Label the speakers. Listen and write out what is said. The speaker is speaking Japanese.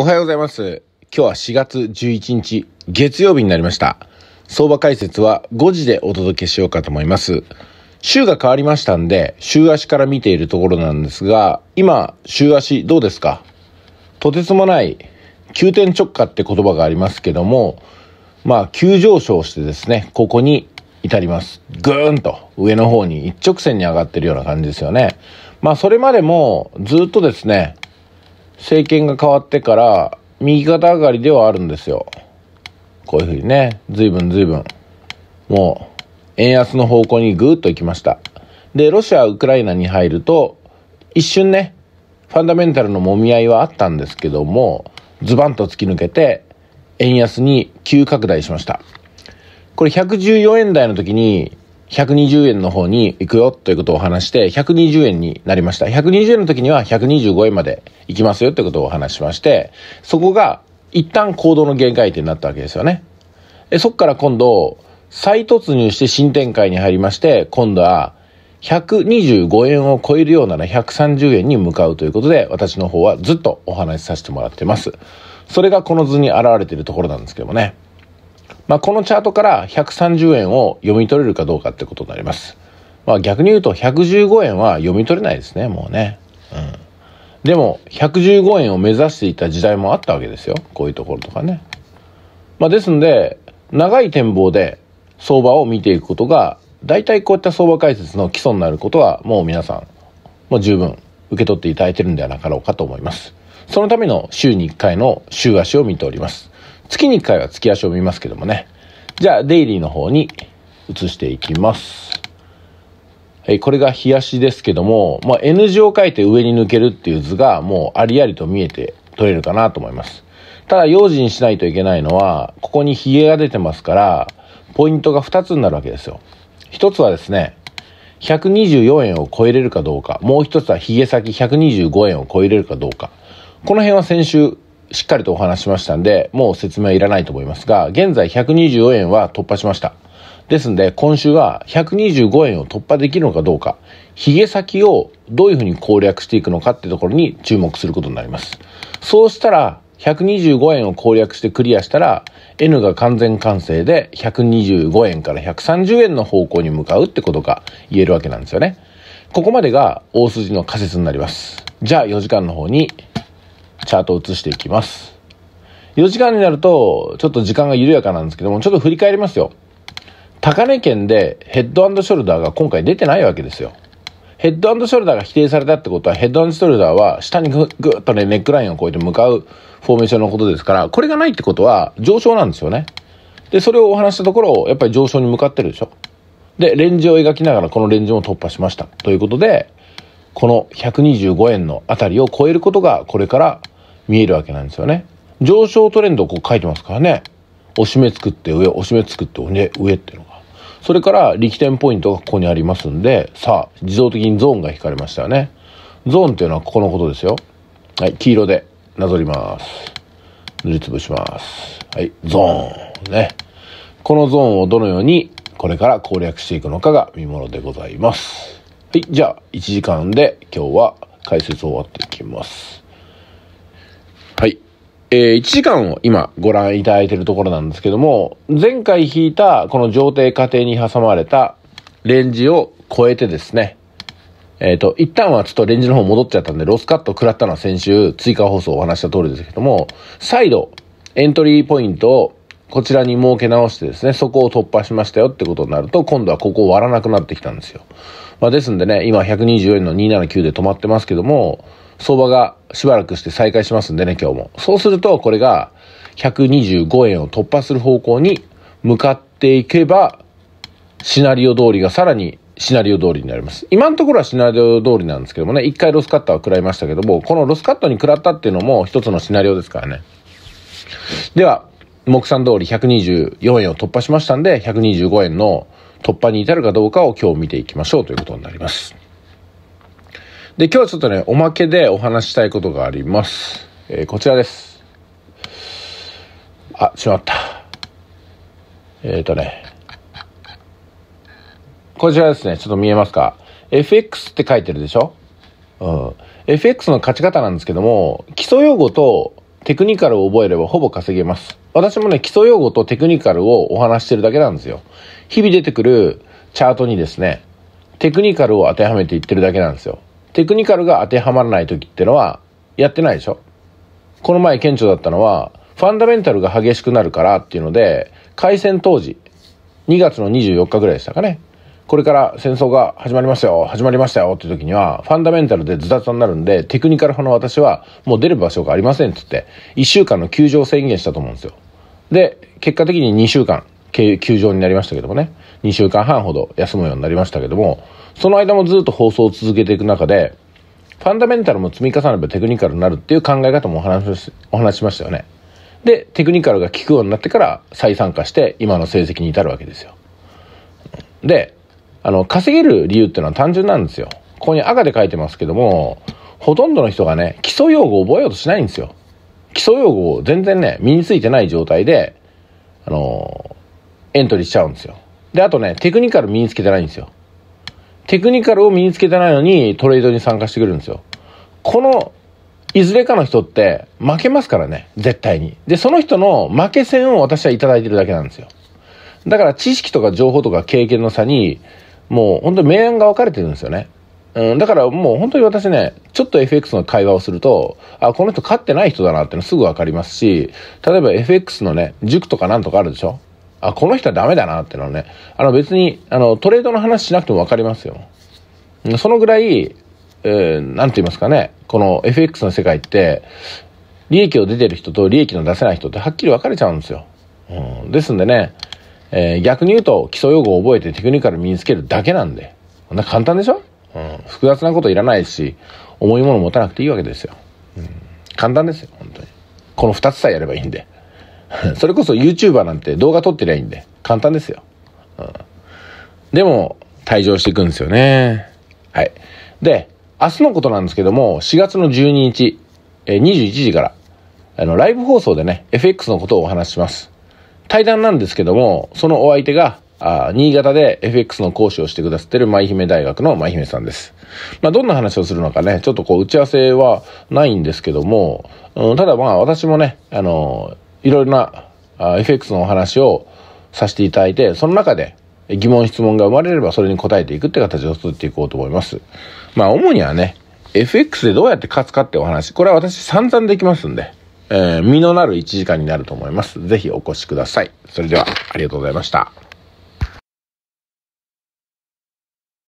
Speaker 1: おはようございます。今日は4月11日、月曜日になりました。相場解説は5時でお届けしようかと思います。週が変わりましたんで、週足から見ているところなんですが、今、週足どうですかとてつもない、急転直下って言葉がありますけども、まあ、急上昇してですね、ここに至ります。ぐーんと上の方に一直線に上がってるような感じですよね。まあ、それまでもずっとですね、政権が変わってから右肩上がりではあるんですよ。こういうふうにね、随分随分。もう、円安の方向にぐーっと行きました。で、ロシア、ウクライナに入ると、一瞬ね、ファンダメンタルのもみ合いはあったんですけども、ズバンと突き抜けて、円安に急拡大しました。これ114円台の時に、120円の方に行くよということを話して、120円になりました。120円の時には125円まで行きますよということをお話しまして、そこが一旦行動の限界点になったわけですよね。そこから今度、再突入して新展開に入りまして、今度は125円を超えるようなら130円に向かうということで、私の方はずっとお話しさせてもらってます。それがこの図に現れているところなんですけどもね。まあ、このチャートから130円を読み取れるかどうかってことになります。まあ、逆に言うと115円は読み取れないですね、もうね。うん。でも、115円を目指していた時代もあったわけですよ。こういうところとかね。まあ、ですんで、長い展望で相場を見ていくことが、大体こういった相場解説の基礎になることは、もう皆さん、もう十分受け取っていただいてるんではなかろうかと思います。そのための週に1回の週足を見ております。月に1回は月足を見ますけどもね。じゃあ、デイリーの方に移していきます。はい、これが日足ですけども、まあ、N 字を書いて上に抜けるっていう図がもうありありと見えて取れるかなと思います。ただ、用心しないといけないのは、ここにヒゲが出てますから、ポイントが2つになるわけですよ。1つはですね、124円を超えれるかどうか。もう1つは髭先125円を超えれるかどうか。この辺は先週しっかりとお話しましたんで、もう説明はいらないと思いますが、現在124円は突破しました。ですんで、今週は125円を突破できるのかどうか、髭先をどういうふうに攻略していくのかってところに注目することになります。そうしたら、125円を攻略してクリアしたら、N が完全完成で125円から130円の方向に向かうってことが言えるわけなんですよね。ここまでが大筋の仮説になります。じゃあ4時間の方にチャートを移していきます。4時間になると、ちょっと時間が緩やかなんですけども、ちょっと振り返りますよ。高値圏でヘッドショルダーが今回出てないわけですよ。ヘッドショルダーが否定されたってことは、ヘッドショルダーは下にグッとね、ネックラインを越えて向かうフォーメーションのことですから、これがないってことは上昇なんですよね。で、それをお話したところ、やっぱり上昇に向かってるでしょ。で、レンジを描きながらこのレンジも突破しました。ということで、この125円のあたりを超えることが、これから見えるわけなんですよね。上昇トレンドをこう書いてますからね。押し目作って上、押し目作って上、上っていうのが。それから力点ポイントがここにありますんで、さあ、自動的にゾーンが引かれましたよね。ゾーンっていうのはここのことですよ。はい、黄色でなぞります。塗りつぶします。はい、ゾーン。ね。このゾーンをどのようにこれから攻略していくのかが見ものでございます。はい、じゃあ1時間で今日は解説を終わっていきます。えー、1時間を今ご覧いただいているところなんですけども、前回引いたこの上底過程に挟まれたレンジを超えてですね、えっ、ー、と、一旦はちょっとレンジの方戻っちゃったんで、ロスカット食らったのは先週追加放送お話した通りですけども、再度エントリーポイントをこちらに設け直してですね、そこを突破しましたよってことになると、今度はここを割らなくなってきたんですよ。まあ、ですんでね、今124円の279で止まってますけども、相場がしばらくして再開しますんでね、今日も。そうすると、これが125円を突破する方向に向かっていけば、シナリオ通りがさらにシナリオ通りになります。今のところはシナリオ通りなんですけどもね、一回ロスカットは食らいましたけども、このロスカットに食らったっていうのも一つのシナリオですからね。では、目算通り124円を突破しましたんで、125円の突破に至るかどうかを今日見ていきましょうということになります。で、今日はちょっとね、おまけでお話したいことがあります。えー、こちらです。あ、しまった。えっ、ー、とね、こちらですね、ちょっと見えますか。FX って書いてるでしょうん。FX の勝ち方なんですけども、基礎用語とテクニカルを覚えればほぼ稼げます。私もね、基礎用語とテクニカルをお話してるだけなんですよ。日々出てくるチャートにですね、テクニカルを当てはめていってるだけなんですよ。テクニカルが当てはまらない時ってのは、やってないでしょこの前顕著だったのは、ファンダメンタルが激しくなるからっていうので、開戦当時、2月の24日ぐらいでしたかね。これから戦争が始まりますよ、始まりましたよって時には、ファンダメンタルでズタズタになるんで、テクニカル派の私は、もう出る場所がありませんっつって、1週間の休場宣言したと思うんですよ。で、結果的に2週間、休場になりましたけどもね、2週間半ほど休むようになりましたけども、その間もずっと放送を続けていく中で、ファンダメンタルも積み重ねばテクニカルになるっていう考え方もお話お話しましたよね。で、テクニカルが効くようになってから再参加して今の成績に至るわけですよ。で、あの、稼げる理由っていうのは単純なんですよ。ここに赤で書いてますけども、ほとんどの人がね、基礎用語を覚えようとしないんですよ。基礎用語を全然ね、身についてない状態で、あの、エントリーしちゃうんですよ。で、あとね、テクニカル身につけてないんですよ。テクニカルを身につけてないのにトレードに参加してくるんですよ。この、いずれかの人って負けますからね、絶対に。で、その人の負け戦を私はいただいてるだけなんですよ。だから知識とか情報とか経験の差に、もう本当に明暗が分かれてるんですよね。うん、だからもう本当に私ね、ちょっと FX の会話をすると、あ、この人勝ってない人だなってのすぐ分かりますし、例えば FX のね、塾とかなんとかあるでしょあ、この人はダメだなってのはね、あの別に、あの、トレードの話しなくても分かりますよ。そのぐらい、えー、なんて言いますかね、この FX の世界って、利益を出てる人と利益の出せない人ってはっきり分かれちゃうんですよ。うん、ですんでね、えー、逆に言うと基礎用語を覚えてテクニカル身につけるだけなんで、こんな簡単でしょうん。複雑なこといらないし、重いもの持たなくていいわけですよ。うん。簡単ですよ、本当に。この2つさえやればいいんで。それこそ YouTuber なんて動画撮ってりゃいいんで、簡単ですよ。うん。でも、退場していくんですよね。はい。で、明日のことなんですけども、4月の12日、えー、21時から、あの、ライブ放送でね、FX のことをお話しします。対談なんですけども、そのお相手が、あ新潟で FX の講師をしてくださってる舞姫大学の舞姫さんです。まあ、どんな話をするのかね、ちょっとこう、打ち合わせはないんですけども、うん、ただまあ、私もね、あのー、いろいろなあ FX のお話をさせていただいて、その中で疑問質問が生まれればそれに答えていくって形を取っていこうと思います。まあ、主にはね、FX でどうやって勝つかってお話、これは私散々できますんで。えー、実のなる1時間になると思います。ぜひお越しください。それでは、ありがとうございました。